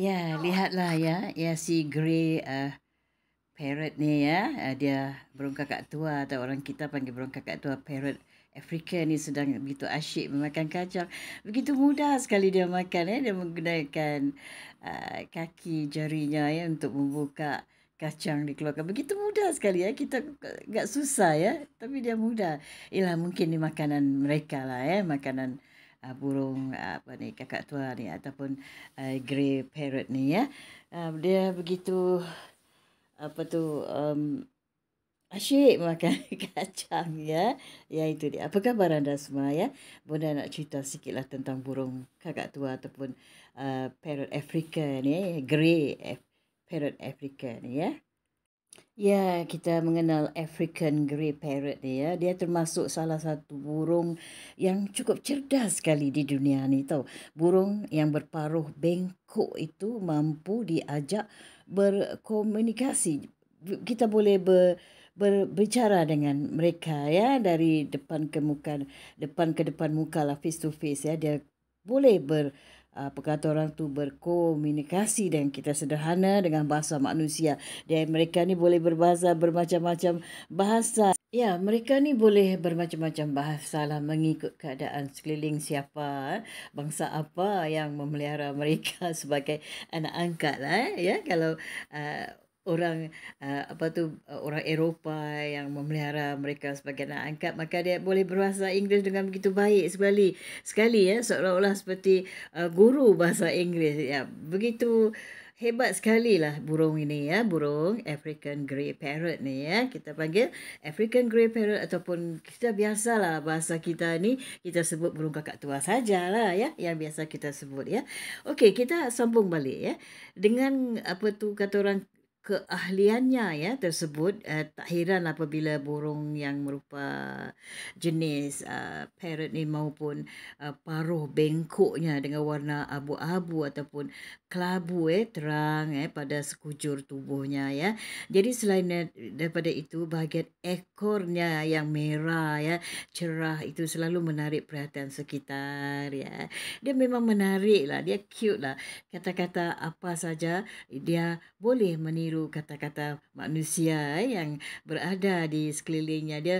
Ya, lihatlah ya. Ya, si grey uh, parrot ni ya. Uh, dia burung kakak tua atau orang kita panggil burung kakak tua parrot. Afrika ni sedang begitu asyik memakan kacang. Begitu mudah sekali dia makan. Eh? Dia menggunakan uh, kaki jarinya ya, untuk membuka kacang di dikeluarkan. Begitu mudah sekali. ya eh? Kita enggak susah ya. Tapi dia mudah. Yalah mungkin ni makanan mereka lah. Eh? Makanan uh, burung uh, apa ni kakak tua ni ataupun uh, grey parrot ni ya. Um, dia begitu apa tu um, asyik makan kacang ya. Ya itu dia. Apa khabar anda semua ya? Bunda nak cerita sikitlah tentang burung kakak tua ataupun uh, parrot Afrika ni, grey Af- parrot Afrika ni ya. Ya, kita mengenal African Grey Parrot ni ya. Dia termasuk salah satu burung yang cukup cerdas sekali di dunia ni tau. Burung yang berparuh bengkok itu mampu diajak berkomunikasi. Kita boleh ber, berbicara dengan mereka ya dari depan ke muka, depan ke depan muka lah face to face ya. Dia boleh ber, uh, perkataan orang tu berkomunikasi dengan kita sederhana dengan bahasa manusia. Dan mereka ni boleh berbahasa bermacam-macam bahasa. Ya, mereka ni boleh bermacam-macam bahasa lah mengikut keadaan sekeliling siapa, eh, bangsa apa yang memelihara mereka sebagai anak angkat lah. Eh. Ya, kalau uh, orang uh, apa tu eh, orang Eropah yang memelihara mereka sebagai anak angkat maka dia boleh berbahasa Inggeris dengan begitu baik sekali sekali ya seolah-olah seperti uh, guru bahasa Inggeris ya begitu hebat sekali lah burung ini ya burung African Grey Parrot ni ya kita panggil African Grey Parrot ataupun kita biasalah bahasa kita ni kita sebut burung kakak tua saja lah ya yang biasa kita sebut ya okey kita sambung balik ya dengan apa tu kata orang keahliannya ya tersebut uh, tak heran apabila burung yang merupa jenis uh, parrot ni maupun uh, paruh bengkoknya dengan warna abu-abu ataupun kelabu eh terang eh pada sekujur tubuhnya ya. Jadi selain daripada itu bahagian ekornya yang merah ya cerah itu selalu menarik perhatian sekitar ya. Dia memang menarik lah dia cute lah. Kata-kata apa saja dia boleh meniru meniru kata-kata manusia eh, yang berada di sekelilingnya dia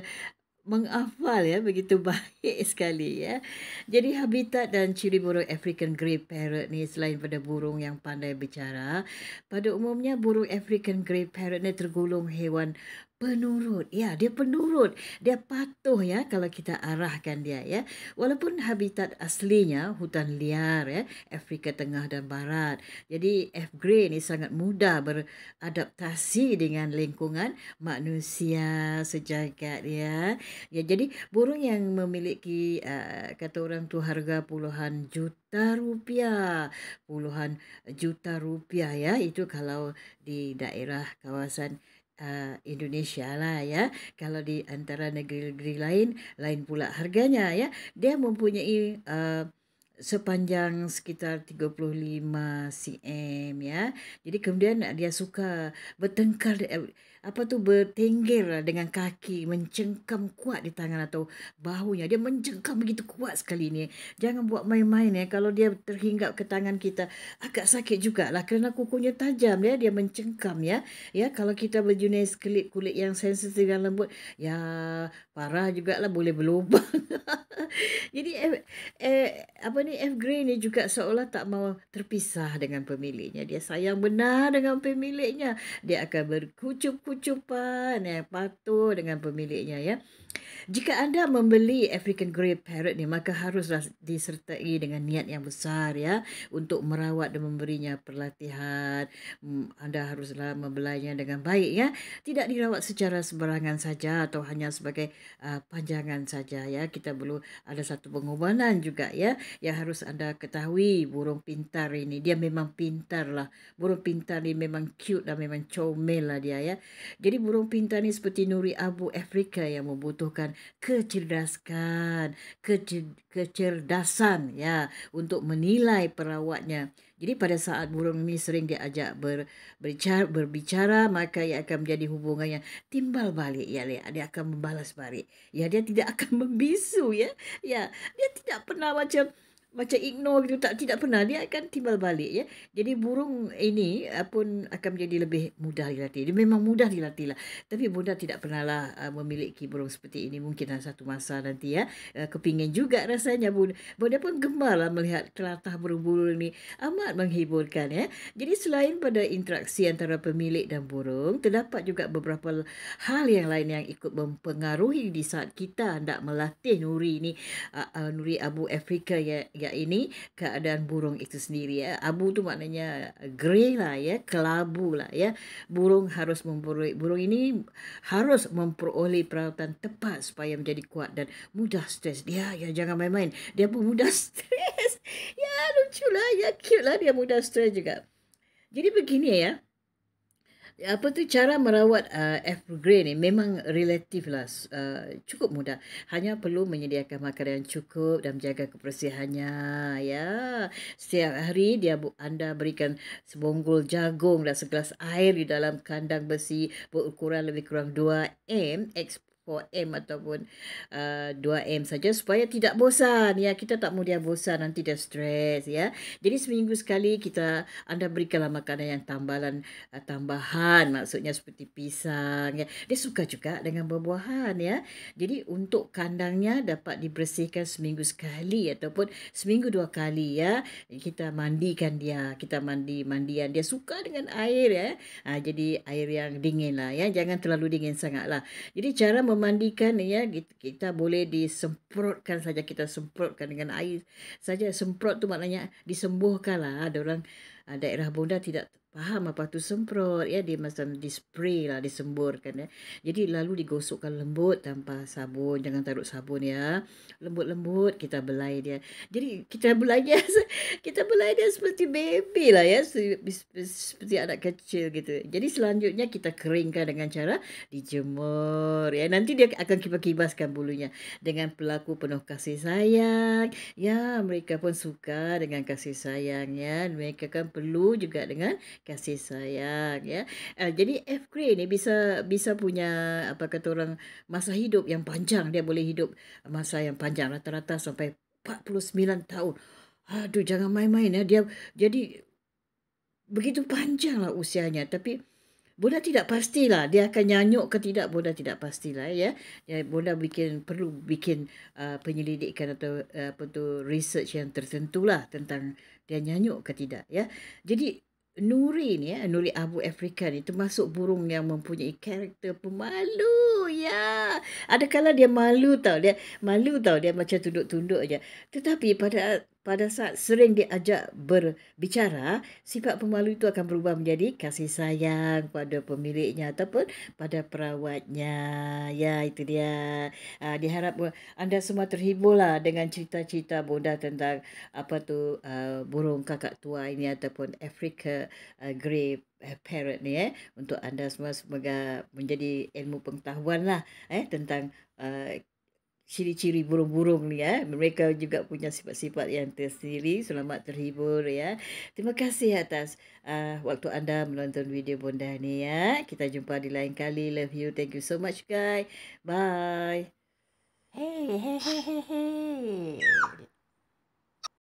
menghafal ya begitu baik sekali ya. Jadi habitat dan ciri burung African Grey Parrot ni selain pada burung yang pandai bicara, pada umumnya burung African Grey Parrot ni tergolong hewan penurut ya dia penurut dia patuh ya kalau kita arahkan dia ya walaupun habitat aslinya hutan liar ya Afrika Tengah dan Barat jadi F grey ni sangat mudah beradaptasi dengan lingkungan manusia sejagat ya ya jadi burung yang memiliki uh, kata orang tu harga puluhan juta rupiah puluhan juta rupiah ya itu kalau di daerah kawasan Eh, Indonesia lah ya. Kalau di antara negeri-negeri lain, lain pula harganya ya. Dia mempunyai uh, sepanjang sekitar 35 cm ya. Jadi kemudian dia suka bertengkar apa tu bertengger dengan kaki mencengkam kuat di tangan atau bahunya dia mencengkam begitu kuat sekali ni jangan buat main-main ya kalau dia terhinggap ke tangan kita agak sakit juga lah kerana kukunya tajam ya dia mencengkam ya ya kalau kita berjenis kulit kulit yang sensitif dan lembut ya parah juga lah boleh berlubang jadi eh, eh, apa ni F Green ni juga seolah tak mau terpisah dengan pemiliknya dia sayang benar dengan pemiliknya dia akan berkucuk Kucupan eh patuh dengan pemiliknya ya. Jika anda membeli African Grey Parrot ni maka haruslah disertai dengan niat yang besar ya untuk merawat dan memberinya perlatihan. Anda haruslah membelainya dengan baik ya. Tidak dirawat secara sembarangan saja atau hanya sebagai uh, panjangan saja ya. Kita perlu ada satu pengobanan juga ya yang harus anda ketahui burung pintar ini dia memang pintar lah. Burung pintar ni memang cute dan memang comel lah dia ya. Jadi burung pintar ini seperti Nuri Abu Afrika yang membutuhkan membutuhkan kecerdasan, kecer, kecerdasan ya untuk menilai perawatnya. Jadi pada saat burung ini sering diajak ber, berbicara, berbicara, maka ia akan menjadi hubungannya timbal balik. Ya, dia akan membalas balik. Ya, dia tidak akan membisu. Ya, ya dia tidak pernah macam macam ignore gitu tak tidak pernah dia akan timbal balik ya jadi burung ini eh, pun akan menjadi lebih mudah dilatih dia memang mudah dilatih lah tapi bunda tidak pernahlah eh, memiliki burung seperti ini mungkin lah satu masa nanti ya eh, kepingin juga rasanya bunda bunda pun gemar lah melihat telatah burung-burung ini amat menghiburkan ya jadi selain pada interaksi antara pemilik dan burung terdapat juga beberapa hal yang lain yang ikut mempengaruhi di saat kita hendak melatih Nuri ini Nuri Abu Afrika ya ini keadaan burung itu sendiri ya. Abu tu maknanya grey lah ya, kelabu lah ya. Burung harus memperoleh burung ini harus memperoleh perawatan tepat supaya menjadi kuat dan mudah stres. Dia ya jangan main-main. Dia pun mudah stres. Ya lucu lah, ya cute lah dia mudah stres juga. Jadi begini ya, apa tu cara merawat uh, F grain ni memang relatif lah uh, cukup mudah hanya perlu menyediakan makanan yang cukup dan menjaga kebersihannya ya setiap hari dia anda berikan sebonggol jagung dan segelas air di dalam kandang besi berukuran lebih kurang 2 m x 4M ataupun uh, 2M saja supaya tidak bosan ya kita tak mau dia bosan nanti dia stres ya jadi seminggu sekali kita anda berikanlah makanan yang tambalan uh, tambahan maksudnya seperti pisang ya dia suka juga dengan buah-buahan ya jadi untuk kandangnya dapat dibersihkan seminggu sekali ataupun seminggu dua kali ya kita mandikan dia kita mandi mandian dia suka dengan air ya uh, jadi air yang dingin lah ya jangan terlalu dingin sangat lah jadi cara memandikan ya kita, boleh disemprotkan saja kita semprotkan dengan air saja semprot tu maknanya disembuhkanlah ada orang ah, daerah bunda tidak faham apa tu semprot ya dia macam di spray lah disemburkan ya jadi lalu digosokkan lembut tanpa sabun jangan taruh sabun ya lembut-lembut kita belai dia jadi kita belai dia kita belai dia seperti baby lah ya seperti anak kecil gitu jadi selanjutnya kita keringkan dengan cara dijemur ya nanti dia akan kibas-kibaskan bulunya dengan pelaku penuh kasih sayang ya mereka pun suka dengan kasih sayangnya, mereka kan perlu juga dengan kasih sayang ya. Uh, jadi F Grey ni bisa bisa punya apa kata orang masa hidup yang panjang dia boleh hidup masa yang panjang rata-rata sampai 49 tahun. Aduh jangan main-main ya dia jadi begitu panjang lah usianya tapi Bunda tidak pastilah dia akan nyanyuk ke tidak Bunda tidak pastilah ya. Ya Bunda bikin perlu bikin uh, penyelidikan atau uh, apa tu research yang tertentulah tentang dia nyanyuk ke tidak ya. Jadi Nuri ni ya, Nuri Abu Afrika ni termasuk burung yang mempunyai karakter pemalu. Ya. Ada kala dia malu tau, dia malu tau dia macam tunduk-tunduk aja. Tetapi pada pada saat sering diajak berbicara, sifat pemalu itu akan berubah menjadi kasih sayang pada pemiliknya ataupun pada perawatnya. Ya, itu dia. Uh, diharap anda semua terhiburlah dengan cerita-cerita bunda tentang apa tu uh, burung kakak tua ini ataupun Africa uh, Grey Parrot ni. Eh. Untuk anda semua semoga menjadi ilmu pengetahuan lah eh, tentang uh, ciri-ciri burung-burung ni ya. Mereka juga punya sifat-sifat yang tersendiri. Selamat terhibur ya. Terima kasih atas uh, waktu anda menonton video Bunda ni ya. Kita jumpa di lain kali. Love you. Thank you so much guys. Bye. Hey, hey, hey, hey, hey.